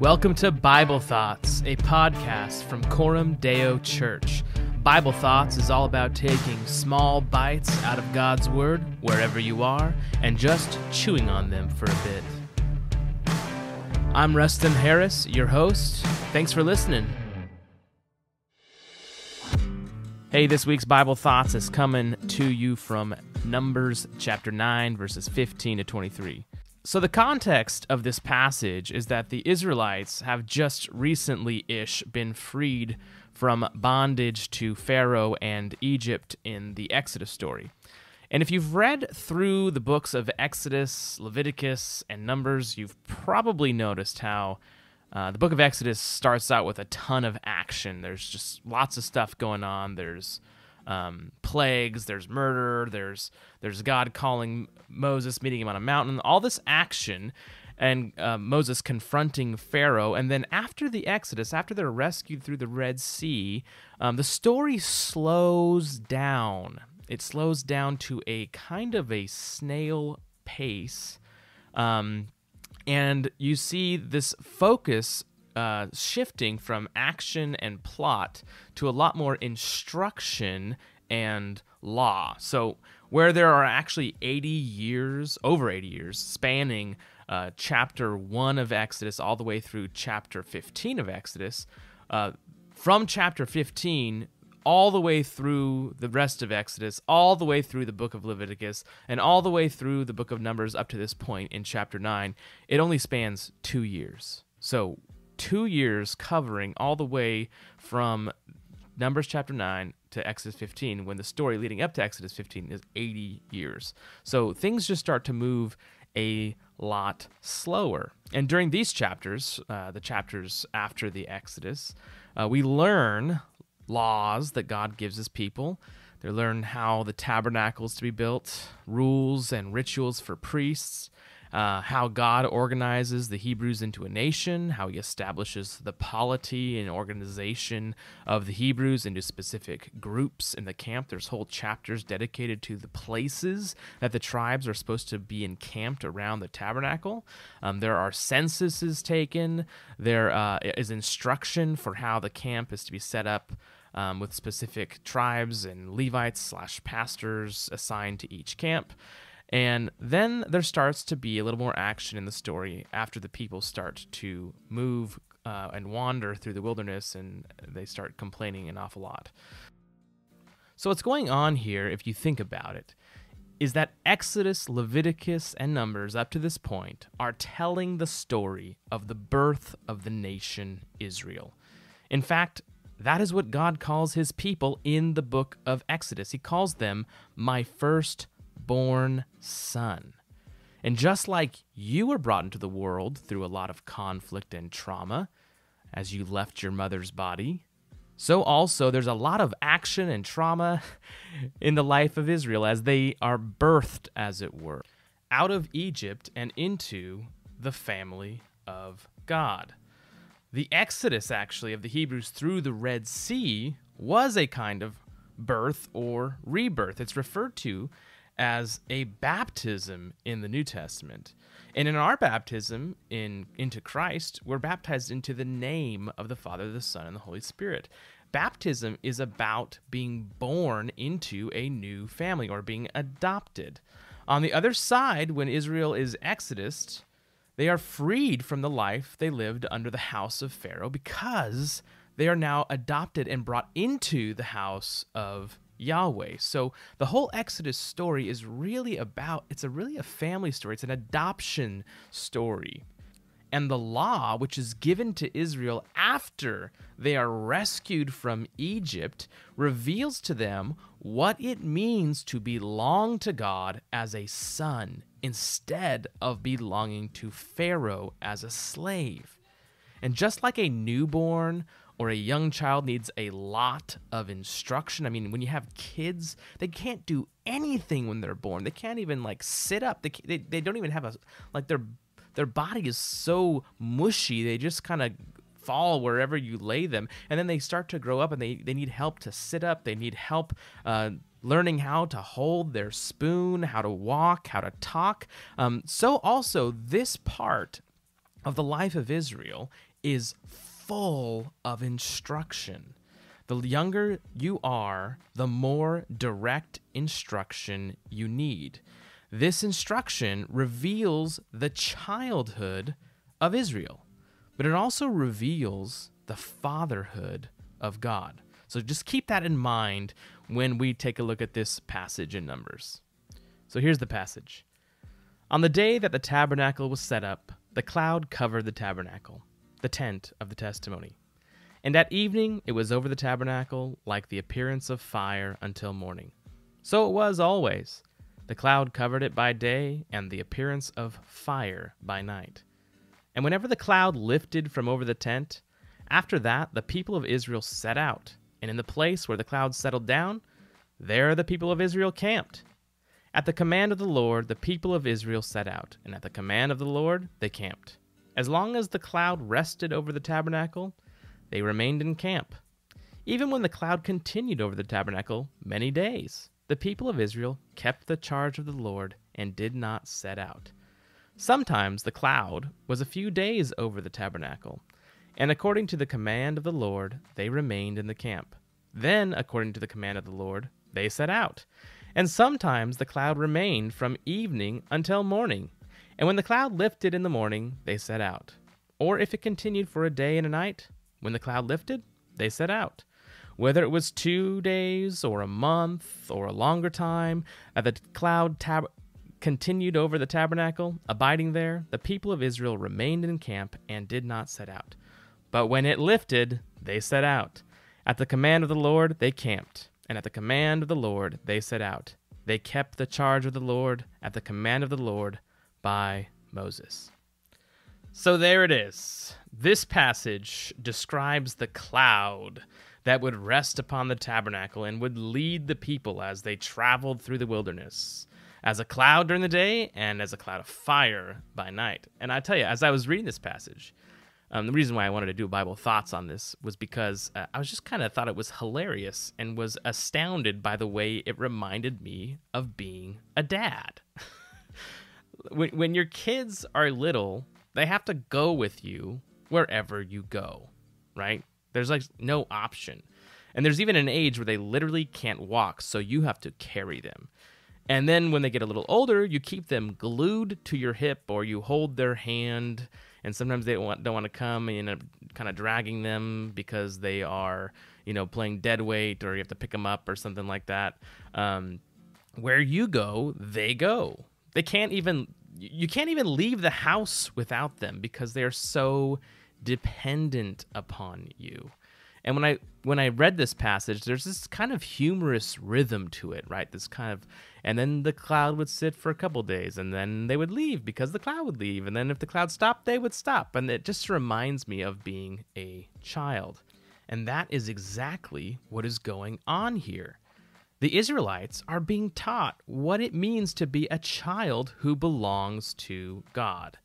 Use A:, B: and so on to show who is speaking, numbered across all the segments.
A: Welcome to Bible Thoughts, a podcast from Coram Deo Church. Bible Thoughts is all about taking small bites out of God's Word, wherever you are, and just chewing on them for a bit. I'm Rustin Harris, your host. Thanks for listening. Hey, this week's Bible Thoughts is coming to you from Numbers chapter 9, verses 15 to 23. So, the context of this passage is that the Israelites have just recently ish been freed from bondage to Pharaoh and Egypt in the Exodus story. And if you've read through the books of Exodus, Leviticus, and Numbers, you've probably noticed how uh, the book of Exodus starts out with a ton of action. There's just lots of stuff going on. There's um, plagues, there's murder, there's there's God calling Moses, meeting him on a mountain, all this action, and uh, Moses confronting Pharaoh, and then after the Exodus, after they're rescued through the Red Sea, um, the story slows down. It slows down to a kind of a snail pace. Um, and you see this focus uh, shifting from action and plot to a lot more instruction and law. So, where there are actually 80 years, over 80 years, spanning uh, chapter 1 of Exodus all the way through chapter 15 of Exodus, uh, from chapter 15 all the way through the rest of Exodus, all the way through the book of Leviticus, and all the way through the book of Numbers up to this point in chapter 9, it only spans two years. So two years covering all the way from Numbers chapter 9 to Exodus 15, when the story leading up to Exodus 15 is 80 years. So things just start to move a lot slower. And during these chapters, uh, the chapters after the Exodus, uh, we learn laws that God gives his people. They learn how the tabernacle is to be built, rules and rituals for priests, uh, how God organizes the Hebrews into a nation, how he establishes the polity and organization of the Hebrews into specific groups in the camp. There's whole chapters dedicated to the places that the tribes are supposed to be encamped around the tabernacle. Um, there are censuses taken, There uh, is instruction for how the camp is to be set up. Um, with specific tribes and Levites slash pastors assigned to each camp. And then there starts to be a little more action in the story after the people start to move uh, and wander through the wilderness and they start complaining an awful lot. So, what's going on here, if you think about it, is that Exodus, Leviticus, and Numbers up to this point are telling the story of the birth of the nation Israel. In fact, that is what God calls his people in the book of Exodus. He calls them my first born son. And just like you were brought into the world through a lot of conflict and trauma as you left your mother's body, so also there's a lot of action and trauma in the life of Israel as they are birthed, as it were, out of Egypt and into the family of God. The exodus, actually, of the Hebrews through the Red Sea was a kind of birth or rebirth. It's referred to as a baptism in the New Testament. And in our baptism in into Christ, we're baptized into the name of the Father, the Son, and the Holy Spirit. Baptism is about being born into a new family or being adopted. On the other side, when Israel is exodus, they are freed from the life they lived under the house of Pharaoh because they are now adopted and brought into the house of Yahweh. So the whole Exodus story is really about it's a really a family story. It's an adoption story. And the law, which is given to Israel after they are rescued from Egypt, reveals to them what it means to belong to God as a son instead of belonging to Pharaoh as a slave. And just like a newborn or a young child needs a lot of instruction. I mean, when you have kids, they can't do anything when they're born. They can't even like sit up. They they, they don't even have a like their their body is so mushy. They just kind of fall wherever you lay them and then they start to grow up and they, they need help to sit up they need help uh, learning how to hold their spoon how to walk how to talk um, so also this part of the life of israel is full of instruction. The younger you are, the more direct instruction you need. This instruction reveals the childhood of Israel, but it also reveals the fatherhood of God. So just keep that in mind when we take a look at this passage in Numbers. So here's the passage On the day that the tabernacle was set up, the cloud covered the tabernacle the tent of the testimony. And at evening it was over the tabernacle like the appearance of fire until morning. So it was always. The cloud covered it by day, and the appearance of fire by night. And whenever the cloud lifted from over the tent, after that the people of Israel set out, and in the place where the cloud settled down, there the people of Israel camped. At the command of the Lord, the people of Israel set out, and at the command of the Lord, they camped. As long as the cloud rested over the tabernacle, they remained in camp. Even when the cloud continued over the tabernacle many days, the people of Israel kept the charge of the Lord and did not set out. Sometimes the cloud was a few days over the tabernacle, and according to the command of the Lord, they remained in the camp. Then, according to the command of the Lord, they set out. And sometimes the cloud remained from evening until morning, and when the cloud lifted in the morning, they set out. Or if it continued for a day and a night, when the cloud lifted, they set out. Whether it was two days or a month or a longer time, uh, the cloud tab- continued over the tabernacle, abiding there, the people of Israel remained in camp and did not set out. But when it lifted, they set out. At the command of the Lord, they camped, and at the command of the Lord, they set out. They kept the charge of the Lord at the command of the Lord by Moses. So there it is. This passage describes the cloud that would rest upon the tabernacle and would lead the people as they traveled through the wilderness as a cloud during the day and as a cloud of fire by night. And I tell you, as I was reading this passage, um, the reason why I wanted to do Bible thoughts on this was because uh, I was just kind of thought it was hilarious and was astounded by the way it reminded me of being a dad. when, when your kids are little, they have to go with you wherever you go, right? There's like no option. And there's even an age where they literally can't walk, so you have to carry them. And then when they get a little older, you keep them glued to your hip or you hold their hand. And sometimes they don't want to come and you end up kind of dragging them because they are, you know, playing dead weight or you have to pick them up or something like that. Um, where you go, they go. They can't even you can't even leave the house without them because they are so dependent upon you. And when I when I read this passage, there's this kind of humorous rhythm to it, right? This kind of and then the cloud would sit for a couple days and then they would leave because the cloud would leave and then if the cloud stopped, they would stop. And it just reminds me of being a child. And that is exactly what is going on here. The Israelites are being taught what it means to be a child who belongs to God.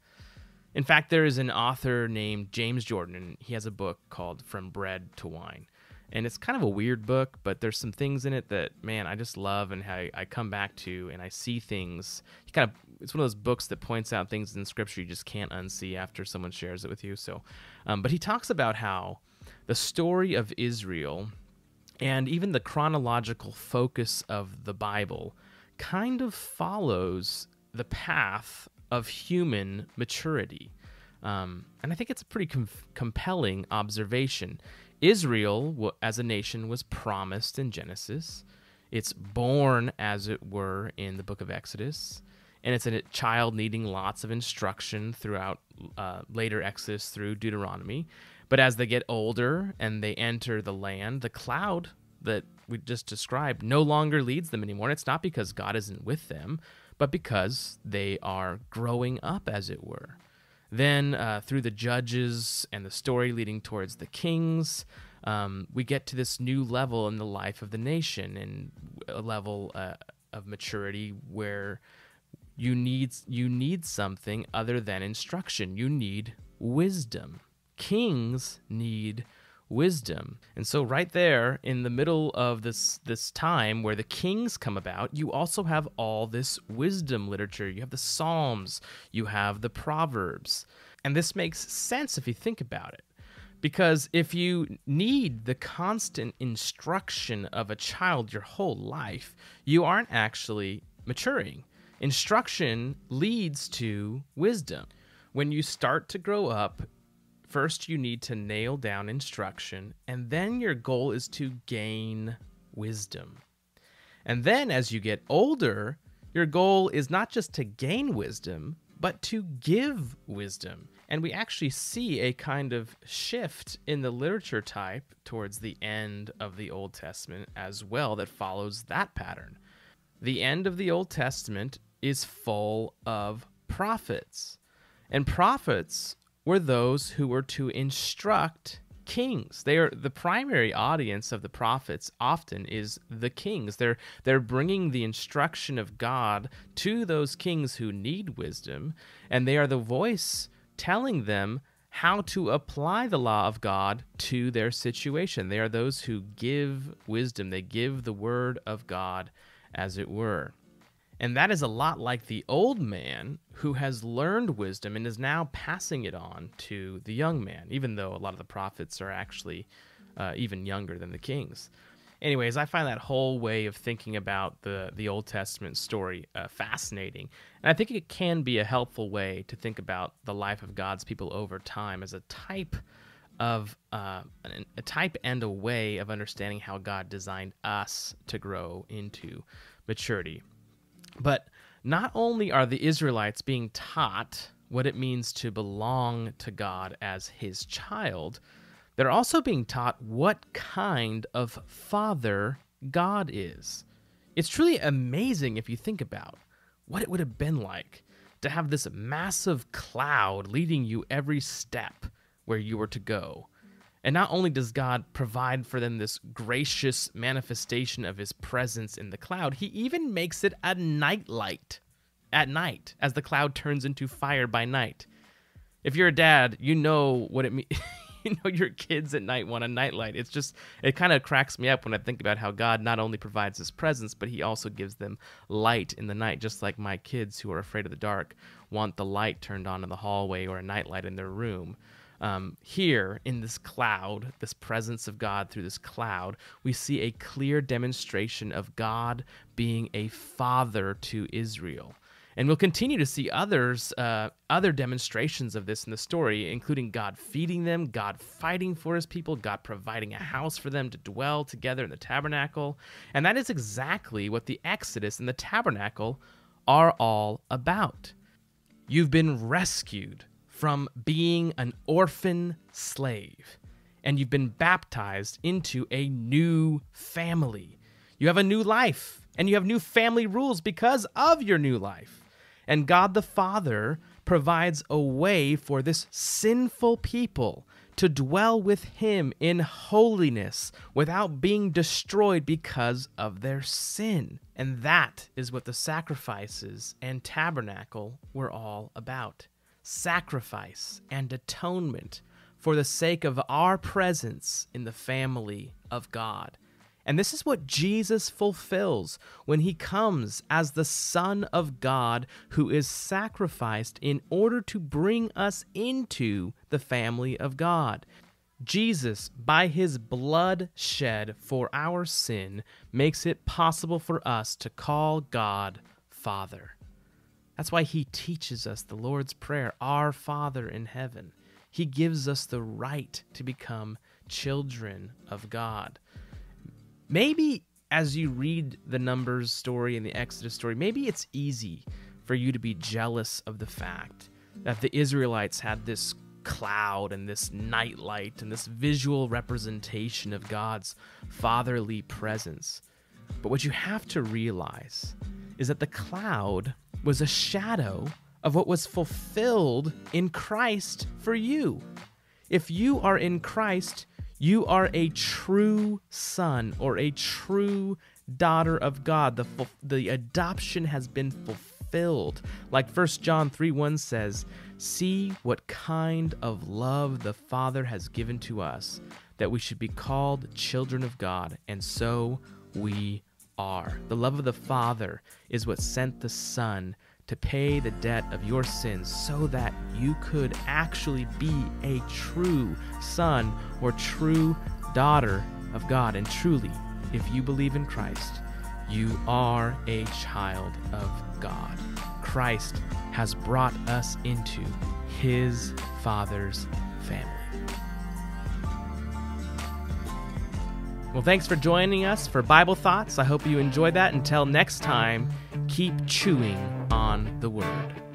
A: In fact, there is an author named James Jordan, and he has a book called From Bread to Wine. And it's kind of a weird book, but there's some things in it that, man, I just love and how I come back to and I see things. He kind of it's one of those books that points out things in scripture you just can't unsee after someone shares it with you. So, um, but he talks about how the story of Israel and even the chronological focus of the Bible kind of follows the path of human maturity. Um, and I think it's a pretty com- compelling observation. Israel, as a nation, was promised in Genesis. It's born, as it were, in the book of Exodus. And it's a child needing lots of instruction throughout uh, later Exodus through Deuteronomy. But as they get older and they enter the land, the cloud that we just described no longer leads them anymore. And it's not because God isn't with them, but because they are growing up, as it were. Then, uh, through the judges and the story leading towards the kings, um, we get to this new level in the life of the nation and a level uh, of maturity where you need you need something other than instruction. You need wisdom kings need wisdom. And so right there in the middle of this this time where the kings come about, you also have all this wisdom literature. You have the Psalms, you have the Proverbs. And this makes sense if you think about it. Because if you need the constant instruction of a child your whole life, you aren't actually maturing. Instruction leads to wisdom. When you start to grow up, First, you need to nail down instruction, and then your goal is to gain wisdom. And then, as you get older, your goal is not just to gain wisdom, but to give wisdom. And we actually see a kind of shift in the literature type towards the end of the Old Testament as well that follows that pattern. The end of the Old Testament is full of prophets. And prophets were those who were to instruct kings. They are the primary audience of the prophets often is the kings. They're they're bringing the instruction of God to those kings who need wisdom and they are the voice telling them how to apply the law of God to their situation. They are those who give wisdom. They give the word of God as it were. And that is a lot like the old man who has learned wisdom and is now passing it on to the young man, even though a lot of the prophets are actually uh, even younger than the kings. Anyways, I find that whole way of thinking about the, the Old Testament story uh, fascinating. And I think it can be a helpful way to think about the life of God's people over time as a type of uh, a type and a way of understanding how God designed us to grow into maturity. But not only are the Israelites being taught what it means to belong to God as his child, they're also being taught what kind of father God is. It's truly amazing if you think about what it would have been like to have this massive cloud leading you every step where you were to go and not only does God provide for them this gracious manifestation of his presence in the cloud, he even makes it a night light at night as the cloud turns into fire by night. If you're a dad, you know what it means. you know your kids at night want a nightlight. It's just it kind of cracks me up when I think about how God not only provides his presence, but he also gives them light in the night, just like my kids who are afraid of the dark want the light turned on in the hallway or a nightlight in their room. Um, here in this cloud, this presence of God through this cloud, we see a clear demonstration of God being a father to Israel. And we'll continue to see others, uh, other demonstrations of this in the story, including God feeding them, God fighting for his people, God providing a house for them to dwell together in the tabernacle. And that is exactly what the Exodus and the tabernacle are all about. You've been rescued from being an orphan slave and you've been baptized into a new family. You have a new life and you have new family rules because of your new life. And God the Father provides a way for this sinful people to dwell with Him in holiness without being destroyed because of their sin. And that is what the sacrifices and tabernacle were all about sacrifice and atonement for the sake of our presence in the family of God. And this is what Jesus fulfills when he comes as the Son of God who is sacrificed in order to bring us into the family of God. Jesus, by his blood shed for our sin, makes it possible for us to call God Father. That's why he teaches us the Lord's Prayer, Our Father in heaven. He gives us the right to become children of God. Maybe as you read the Numbers story and the Exodus story, maybe it's easy for you to be jealous of the fact that the Israelites had this cloud and this nightlight and this visual representation of God's fatherly presence. But what you have to realize is that the cloud was a shadow of what was fulfilled in Christ for you. If you are in Christ, you are a true son or a true daughter of God. The, the adoption has been fulfilled. Like 1 John 3 1 says, See what kind of love the Father has given to us, that we should be called children of God, and so we are. The love of the Father is what sent the Son to pay the debt of your sins so that you could actually be a true son or true daughter of God. And truly, if you believe in Christ, you are a child of God. Christ has brought us into his Father's family. Well, thanks for joining us for Bible Thoughts. I hope you enjoyed that. Until next time, keep chewing on the Word.